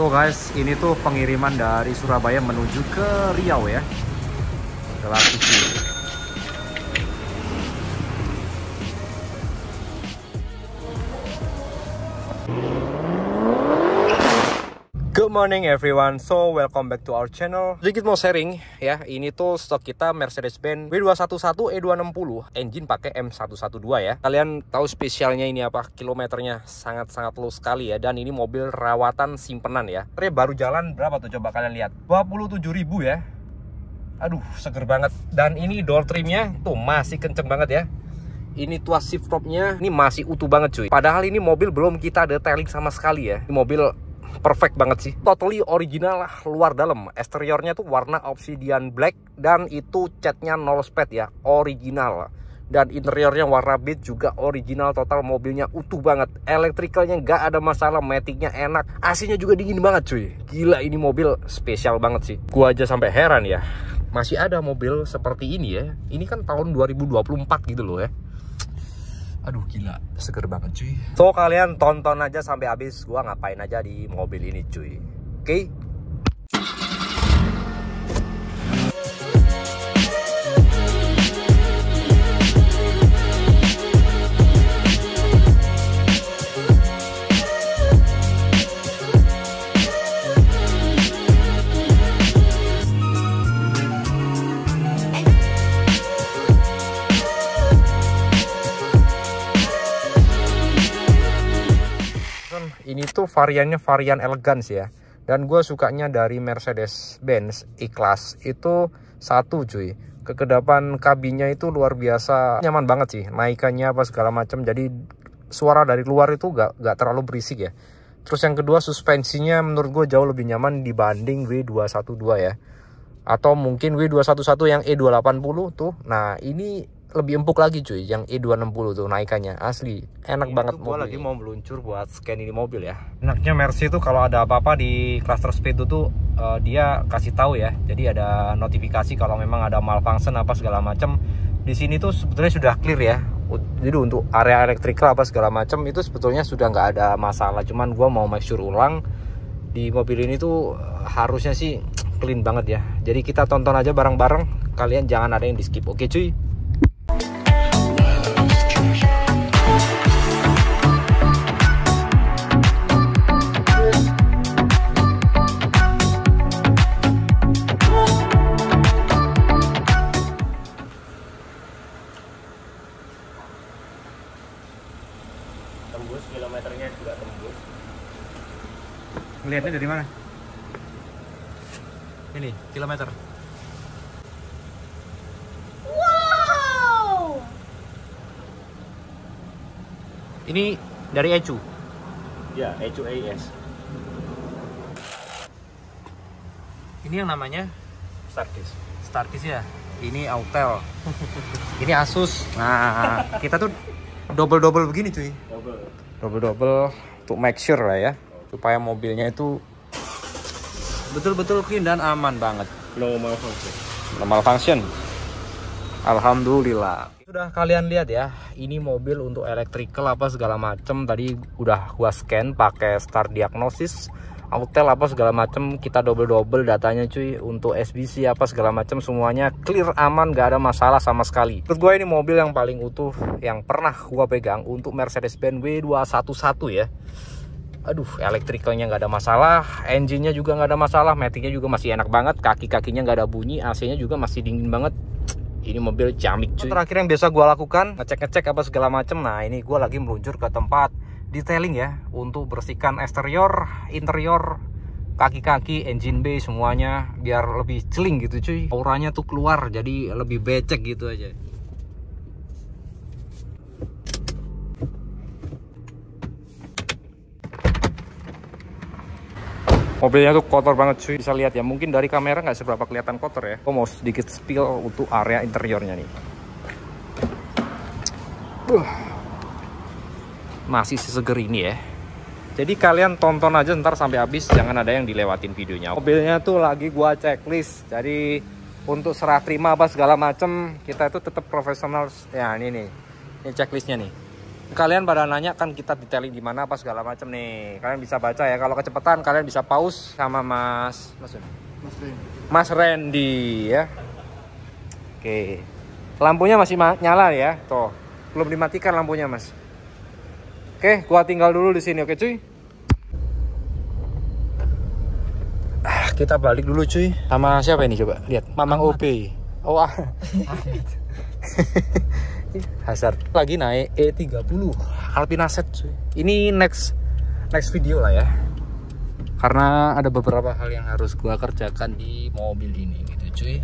So guys, ini tuh pengiriman dari Surabaya menuju ke Riau ya. Gelap kecil. Good morning everyone, so welcome back to our channel Sedikit mau sharing ya, ini tuh stok kita Mercedes-Benz W211 E260 Engine pakai M112 ya Kalian tahu spesialnya ini apa, kilometernya sangat-sangat low sekali ya Dan ini mobil rawatan simpenan ya Re baru jalan berapa tuh coba kalian lihat 27 ribu ya Aduh seger banget Dan ini door trimnya tuh masih kenceng banget ya ini tuas shift topnya ini masih utuh banget cuy padahal ini mobil belum kita detailing sama sekali ya ini mobil perfect banget sih totally original lah, luar dalam eksteriornya tuh warna obsidian black dan itu catnya nol speed ya original dan interiornya warna beige juga original total mobilnya utuh banget elektrikalnya nggak ada masalah metiknya enak ac juga dingin banget cuy gila ini mobil spesial banget sih gua aja sampai heran ya masih ada mobil seperti ini ya ini kan tahun 2024 gitu loh ya Aduh gila, seger banget cuy. So kalian tonton aja sampai habis gua ngapain aja di mobil ini cuy. Oke? Okay? itu variannya varian elegans ya dan gue sukanya dari Mercedes Benz E-Class itu satu cuy kekedapan kabinnya itu luar biasa nyaman banget sih naikannya apa segala macam jadi suara dari luar itu gak, gak terlalu berisik ya terus yang kedua suspensinya menurut gue jauh lebih nyaman dibanding W212 ya atau mungkin W211 yang E280 tuh nah ini lebih empuk lagi cuy yang i260 e tuh naikannya asli enak ini iya, banget mobil lagi mau meluncur buat scan ini mobil ya enaknya Mercy itu kalau ada apa-apa di cluster speed itu tuh uh, dia kasih tahu ya jadi ada notifikasi kalau memang ada malfunction apa segala macam di sini tuh sebetulnya sudah clear ya jadi untuk area elektrikal apa segala macam itu sebetulnya sudah nggak ada masalah cuman gua mau make sure ulang di mobil ini tuh eh, harusnya sih clean banget ya jadi kita tonton aja bareng-bareng kalian jangan ada yang di skip oke cuy kilometernya juga tembus Melihatnya dari mana ini kilometer wow ini dari Ecu ya Ecu AES. ini yang namanya Starkis Starkis ya ini Autel ini Asus nah kita tuh double double begini cuy double double-double untuk make sure lah ya supaya mobilnya itu betul-betul clean dan aman banget no function, no malfunction Alhamdulillah sudah kalian lihat ya ini mobil untuk electrical apa segala macam tadi udah gua scan pakai start diagnosis hotel apa segala macam kita double-double datanya cuy untuk SBC apa segala macam semuanya clear aman gak ada masalah sama sekali Terus gue ini mobil yang paling utuh yang pernah gue pegang untuk Mercedes-Benz W211 ya aduh elektrikalnya nggak ada masalah engine-nya juga nggak ada masalah metiknya juga masih enak banget kaki-kakinya nggak ada bunyi AC-nya juga masih dingin banget ini mobil jamik cuy terakhir yang biasa gue lakukan ngecek-ngecek apa segala macam. nah ini gue lagi meluncur ke tempat detailing ya untuk bersihkan eksterior, interior, kaki-kaki, engine bay semuanya biar lebih celing gitu cuy. Auranya tuh keluar jadi lebih becek gitu aja. Mobilnya tuh kotor banget cuy, bisa lihat ya. Mungkin dari kamera nggak seberapa kelihatan kotor ya. Kok mau sedikit spill untuk area interiornya nih masih seseger ini ya jadi kalian tonton aja ntar sampai habis jangan ada yang dilewatin videonya mobilnya tuh lagi gua checklist jadi untuk serah terima apa segala macem kita itu tetap profesional ya ini nih ini checklistnya nih kalian pada nanya kan kita detailing di mana apa segala macem nih kalian bisa baca ya kalau kecepatan kalian bisa pause sama mas mas mas Randy, mas Randy ya oke lampunya masih nyala ya toh belum dimatikan lampunya mas Oke, gua tinggal dulu di sini, oke cuy? Ah, kita balik dulu cuy. Sama siapa ini coba? Lihat, Mamang OP. Oh, ah. Hazard lagi naik E30 Alpina set cuy. Ini next next video lah ya. Karena ada beberapa hal yang harus gua kerjakan di mobil ini gitu cuy.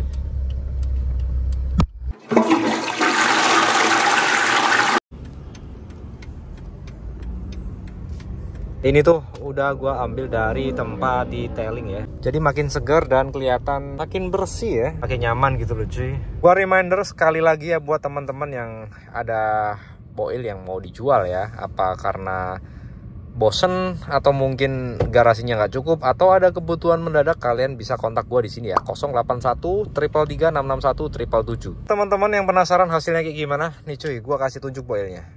ini tuh udah gua ambil dari tempat detailing ya jadi makin segar dan kelihatan makin bersih ya makin nyaman gitu loh cuy gua reminder sekali lagi ya buat teman-teman yang ada boil yang mau dijual ya apa karena bosen atau mungkin garasinya nggak cukup atau ada kebutuhan mendadak kalian bisa kontak gue di sini ya 081 triple 3661 661 triple 7 teman-teman yang penasaran hasilnya kayak gimana nih cuy gue kasih tunjuk boilnya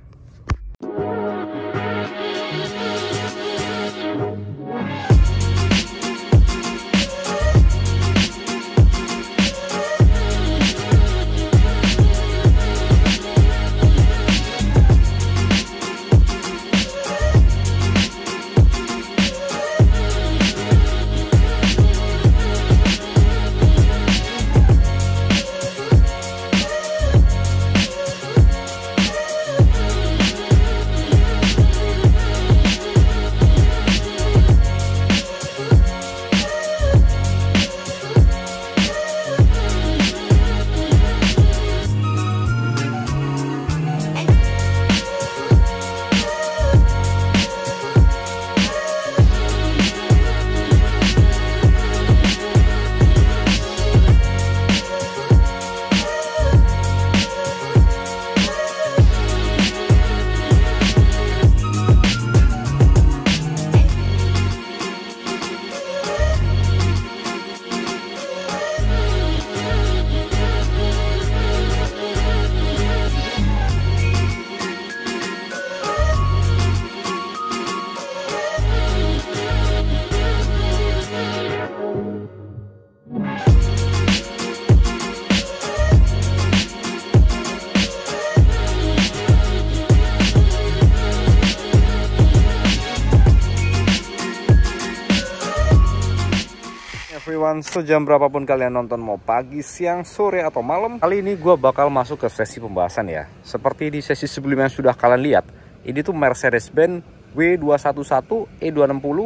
everyone, sejam berapapun kalian nonton mau pagi, siang, sore, atau malam Kali ini gue bakal masuk ke sesi pembahasan ya Seperti di sesi sebelumnya sudah kalian lihat Ini tuh Mercedes-Benz W211 E260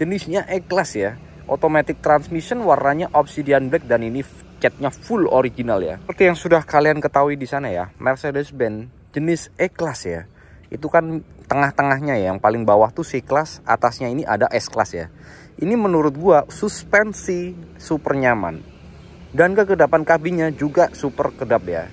Jenisnya E-Class ya Automatic transmission warnanya obsidian black dan ini catnya full original ya Seperti yang sudah kalian ketahui di sana ya Mercedes-Benz jenis E-Class ya Itu kan tengah-tengahnya ya Yang paling bawah tuh C-Class, atasnya ini ada S-Class ya ini menurut gua suspensi super nyaman. Dan kekedapan kabinnya juga super kedap ya.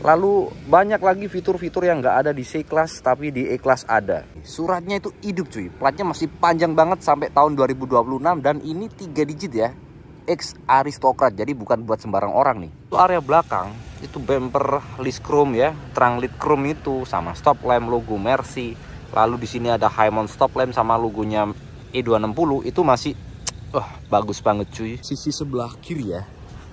Lalu banyak lagi fitur-fitur yang nggak ada di C-Class tapi di E-Class ada. Suratnya itu hidup cuy. Platnya masih panjang banget sampai tahun 2026 dan ini 3 digit ya. X aristokrat jadi bukan buat sembarang orang nih. area belakang itu bumper list chrome ya, terang lit chrome itu sama stop lamp logo Mercy. Lalu di sini ada high mount stop lamp sama logonya E260 itu masih wah bagus banget cuy sisi sebelah kiri ya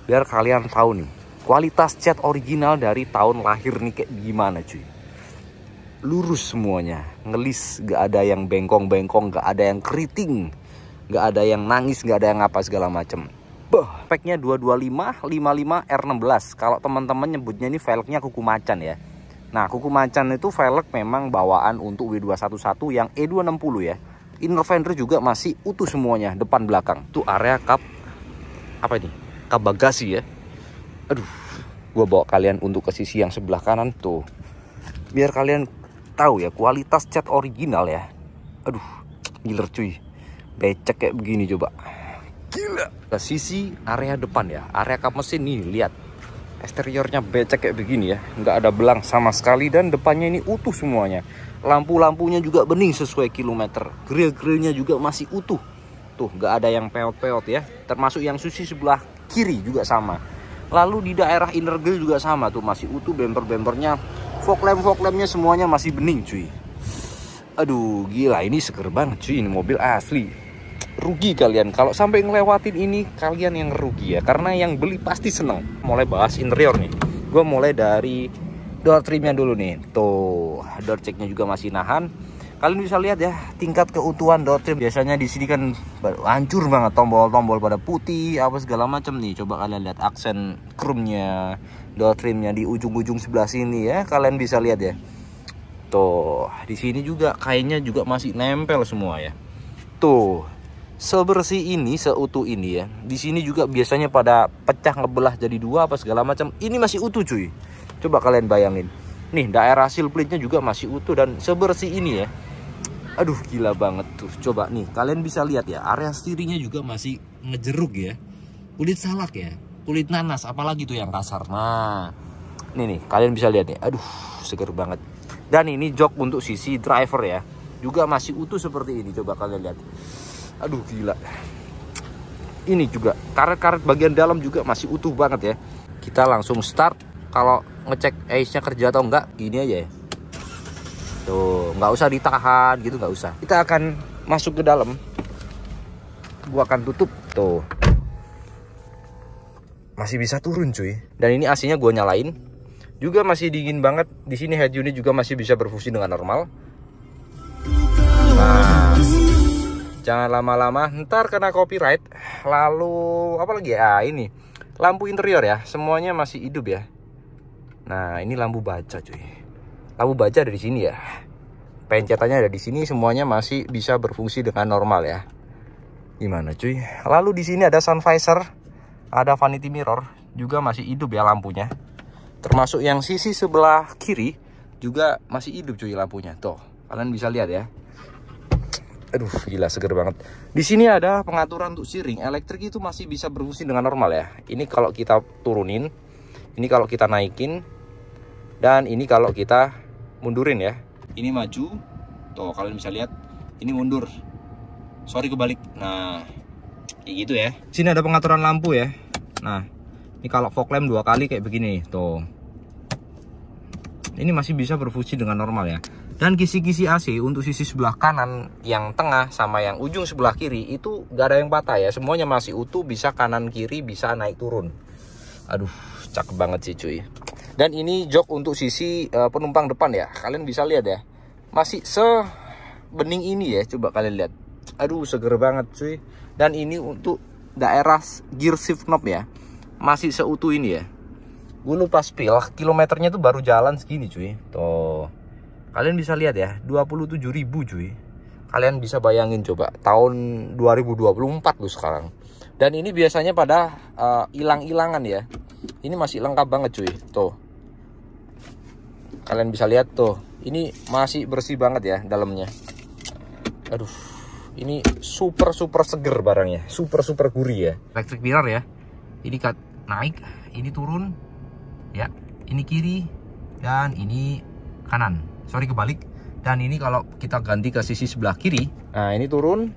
biar kalian tahu nih kualitas cat original dari tahun lahir nih kayak gimana cuy lurus semuanya ngelis gak ada yang bengkong-bengkong gak ada yang keriting gak ada yang nangis gak ada yang apa segala macem Bah, speknya 225 55 R16 kalau teman-teman nyebutnya ini velgnya kuku macan ya Nah, kuku macan itu velg memang bawaan untuk W211 yang E260 ya inner fender juga masih utuh semuanya depan belakang tuh area kap apa ini kap bagasi ya aduh gue bawa kalian untuk ke sisi yang sebelah kanan tuh biar kalian tahu ya kualitas cat original ya aduh giler cuy becek kayak begini coba gila ke sisi area depan ya area kap mesin nih lihat eksteriornya becek kayak begini ya nggak ada belang sama sekali dan depannya ini utuh semuanya lampu-lampunya juga bening sesuai kilometer grill-grillnya juga masih utuh tuh nggak ada yang peot-peot ya termasuk yang susi sebelah kiri juga sama lalu di daerah inner grill juga sama tuh masih utuh bemper-bempernya fog lamp fog lampnya semuanya masih bening cuy aduh gila ini seger banget cuy ini mobil asli rugi kalian kalau sampai ngelewatin ini kalian yang rugi ya karena yang beli pasti seneng mulai bahas interior nih gue mulai dari door trimnya dulu nih tuh door checknya juga masih nahan kalian bisa lihat ya tingkat keutuhan door trim biasanya di sini kan hancur banget tombol-tombol pada putih apa segala macam nih coba kalian lihat aksen chrome-nya door trimnya di ujung-ujung sebelah sini ya kalian bisa lihat ya tuh di sini juga kainnya juga masih nempel semua ya tuh sebersih ini seutuh ini ya di sini juga biasanya pada pecah ngebelah jadi dua apa segala macam ini masih utuh cuy coba kalian bayangin nih daerah seal plate juga masih utuh dan sebersih ini ya aduh gila banget tuh coba nih kalian bisa lihat ya area stirinya juga masih ngejeruk ya kulit salak ya kulit nanas apalagi tuh yang kasar nah nih nih kalian bisa lihat nih aduh seger banget dan ini jok untuk sisi driver ya juga masih utuh seperti ini coba kalian lihat aduh gila ini juga karet-karet bagian dalam juga masih utuh banget ya kita langsung start kalau ngecek ace nya kerja atau enggak gini aja ya tuh nggak usah ditahan gitu nggak usah kita akan masuk ke dalam gua akan tutup tuh masih bisa turun cuy dan ini AC nya gua nyalain juga masih dingin banget di sini head unit juga masih bisa berfungsi dengan normal jangan lama-lama ntar kena copyright lalu apa lagi ya ah, ini lampu interior ya semuanya masih hidup ya nah ini lampu baca cuy lampu baca ada di sini ya pencetannya ada di sini semuanya masih bisa berfungsi dengan normal ya gimana cuy lalu di sini ada sun visor ada vanity mirror juga masih hidup ya lampunya termasuk yang sisi sebelah kiri juga masih hidup cuy lampunya tuh kalian bisa lihat ya aduh gila seger banget di sini ada pengaturan untuk siring elektrik itu masih bisa berfungsi dengan normal ya ini kalau kita turunin ini kalau kita naikin dan ini kalau kita mundurin ya ini maju tuh kalian bisa lihat ini mundur sorry kebalik nah kayak gitu ya sini ada pengaturan lampu ya nah ini kalau fog lamp dua kali kayak begini tuh ini masih bisa berfungsi dengan normal ya dan kisi-kisi AC untuk sisi sebelah kanan yang tengah sama yang ujung sebelah kiri itu gak ada yang patah ya. Semuanya masih utuh, bisa kanan kiri, bisa naik turun. Aduh, cakep banget sih cuy. Dan ini jok untuk sisi uh, penumpang depan ya. Kalian bisa lihat ya. Masih sebening ini ya, coba kalian lihat. Aduh, seger banget cuy. Dan ini untuk daerah gear shift knob ya. Masih seutuh ini ya. Gue lupa spill, kilometernya tuh baru jalan segini cuy. Tuh Kalian bisa lihat ya, 27 ribu cuy. Kalian bisa bayangin coba, tahun 2024 tuh sekarang. Dan ini biasanya pada hilang-hilangan eh, ya. Ini masih lengkap banget cuy, tuh. Kalian bisa lihat tuh, ini masih bersih banget ya dalamnya. Aduh, ini super super seger barangnya, super super gurih ya. Electric mirror ya. Ini kat naik, ini turun, ya. Ini kiri dan ini kanan sorry kebalik dan ini kalau kita ganti ke sisi sebelah kiri nah ini turun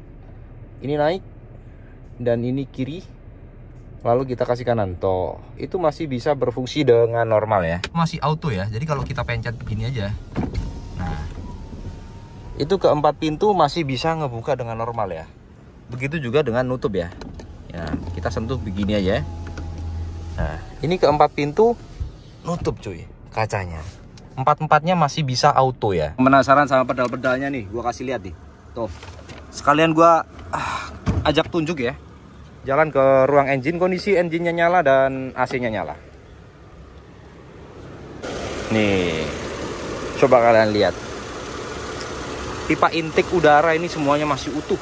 ini naik dan ini kiri lalu kita kasih kanan toh itu masih bisa berfungsi dengan normal ya masih auto ya jadi kalau kita pencet begini aja nah itu keempat pintu masih bisa ngebuka dengan normal ya begitu juga dengan nutup ya ya kita sentuh begini aja nah ini keempat pintu nutup cuy kacanya Empat-empatnya masih bisa auto ya. Penasaran sama pedal-pedalnya nih, gua kasih lihat nih. Tuh. Sekalian gua ah, ajak tunjuk ya. Jalan ke ruang engine, kondisi engine-nya nyala dan AC-nya nyala. Nih. Coba kalian lihat. Pipa intake udara ini semuanya masih utuh.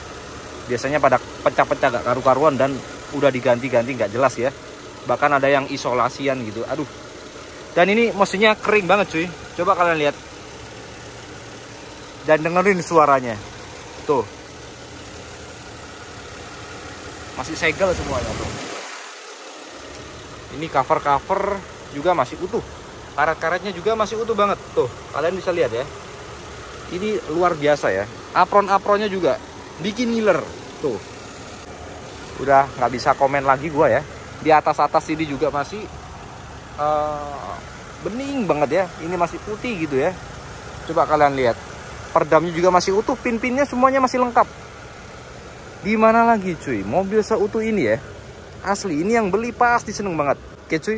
Biasanya pada pecah-pecah gak karu-karuan dan udah diganti-ganti nggak jelas ya. Bahkan ada yang isolasian gitu. Aduh, dan ini mesinnya kering banget cuy. Coba kalian lihat. Dan dengerin suaranya. Tuh. Masih segel semuanya tuh. Ini cover-cover juga masih utuh. Karet-karetnya juga masih utuh banget. Tuh, kalian bisa lihat ya. Ini luar biasa ya. Apron-apronnya juga bikin ngiler. Tuh. Udah nggak bisa komen lagi gua ya. Di atas-atas ini juga masih uh, bening banget ya ini masih putih gitu ya coba kalian lihat perdamnya juga masih utuh pin-pinnya semuanya masih lengkap gimana lagi cuy mobil seutuh ini ya asli ini yang beli pasti seneng banget oke cuy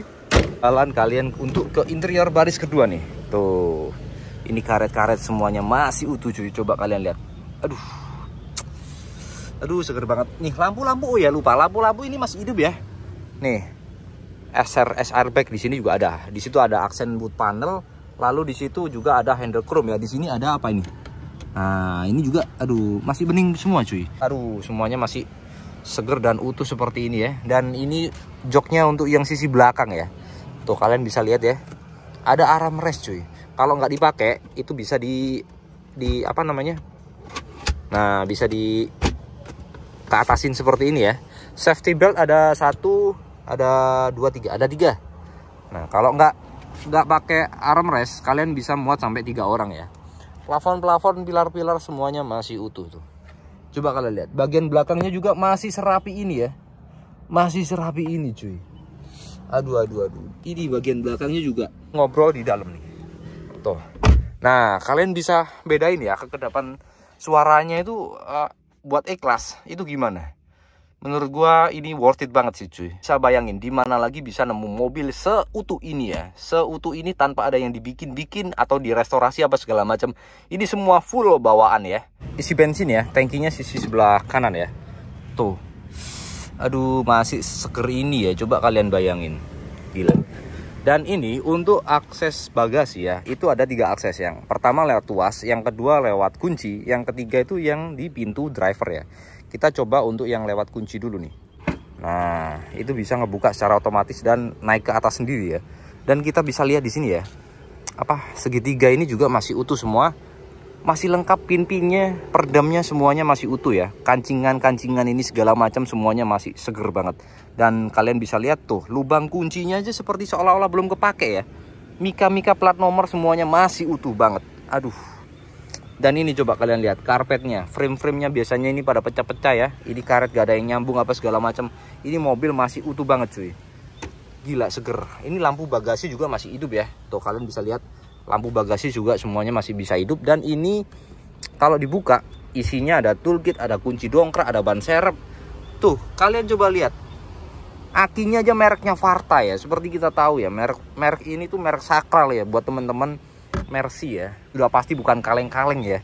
jalan kalian untuk ke interior baris kedua nih tuh ini karet-karet semuanya masih utuh cuy coba kalian lihat aduh aduh seger banget nih lampu-lampu oh ya lupa lampu-lampu ini masih hidup ya nih SR SR back di sini juga ada. Di situ ada aksen wood panel, lalu di situ juga ada handle chrome ya. Di sini ada apa ini? Nah, ini juga aduh, masih bening semua cuy. Aduh, semuanya masih seger dan utuh seperti ini ya. Dan ini joknya untuk yang sisi belakang ya. Tuh kalian bisa lihat ya. Ada aram rest cuy. Kalau nggak dipakai itu bisa di di apa namanya? Nah, bisa di ke atasin seperti ini ya. Safety belt ada satu ada dua tiga ada tiga nah kalau nggak nggak pakai armrest kalian bisa muat sampai tiga orang ya plafon plafon pilar pilar semuanya masih utuh tuh coba kalian lihat bagian belakangnya juga masih serapi ini ya masih serapi ini cuy aduh aduh aduh ini bagian belakangnya juga ngobrol di dalam nih toh. nah kalian bisa bedain ya kekedapan suaranya itu uh, buat ikhlas itu gimana menurut gua ini worth it banget sih cuy saya bayangin di mana lagi bisa nemu mobil seutuh ini ya seutuh ini tanpa ada yang dibikin-bikin atau direstorasi apa segala macam ini semua full loh bawaan ya isi bensin ya tankinya sisi sebelah kanan ya tuh aduh masih seger ini ya coba kalian bayangin gila dan ini untuk akses bagasi ya itu ada tiga akses yang pertama lewat tuas yang kedua lewat kunci yang ketiga itu yang di pintu driver ya kita coba untuk yang lewat kunci dulu nih nah itu bisa ngebuka secara otomatis dan naik ke atas sendiri ya dan kita bisa lihat di sini ya apa segitiga ini juga masih utuh semua masih lengkap pin-pinnya perdamnya semuanya masih utuh ya kancingan-kancingan ini segala macam semuanya masih seger banget dan kalian bisa lihat tuh lubang kuncinya aja seperti seolah-olah belum kepake ya mika-mika plat nomor semuanya masih utuh banget aduh dan ini coba kalian lihat karpetnya, frame-framenya biasanya ini pada pecah-pecah ya. Ini karet gak ada yang nyambung apa segala macam. Ini mobil masih utuh banget cuy. Gila seger. Ini lampu bagasi juga masih hidup ya. Tuh kalian bisa lihat lampu bagasi juga semuanya masih bisa hidup dan ini kalau dibuka isinya ada toolkit, ada kunci dongkrak, ada ban serep. Tuh, kalian coba lihat. Akinya aja mereknya Varta ya. Seperti kita tahu ya, merek merek ini tuh merek sakral ya buat teman-teman Mercy ya. Udah pasti bukan kaleng-kaleng ya.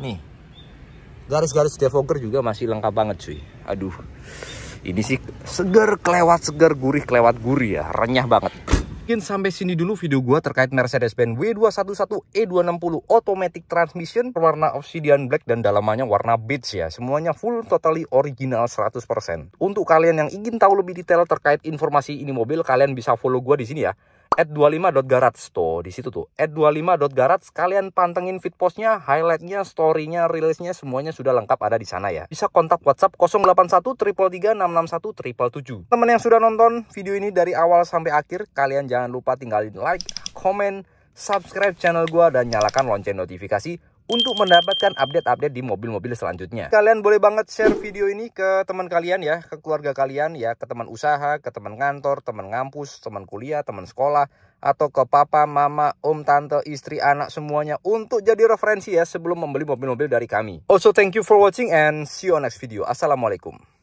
Nih. Garis-garis defogger juga masih lengkap banget cuy. Aduh. Ini sih seger kelewat seger gurih kelewat gurih ya. Renyah banget. Mungkin sampai sini dulu video gua terkait Mercedes-Benz W211 E260 Automatic Transmission warna obsidian black dan dalamannya warna beige ya. Semuanya full totally original 100%. Untuk kalian yang ingin tahu lebih detail terkait informasi ini mobil, kalian bisa follow gua di sini ya at 25.garats tuh di situ tuh at 25.garats kalian pantengin fit postnya highlightnya storynya rilisnya semuanya sudah lengkap ada di sana ya bisa kontak WhatsApp 081 333 triple 777 teman yang sudah nonton video ini dari awal sampai akhir kalian jangan lupa tinggalin like comment subscribe channel gua dan nyalakan lonceng notifikasi untuk mendapatkan update-update di mobil-mobil selanjutnya. Kalian boleh banget share video ini ke teman kalian ya, ke keluarga kalian ya, ke teman usaha, ke teman kantor, teman ngampus, teman kuliah, teman sekolah, atau ke papa, mama, om, tante, istri, anak semuanya untuk jadi referensi ya sebelum membeli mobil-mobil dari kami. Also thank you for watching and see you on next video. Assalamualaikum.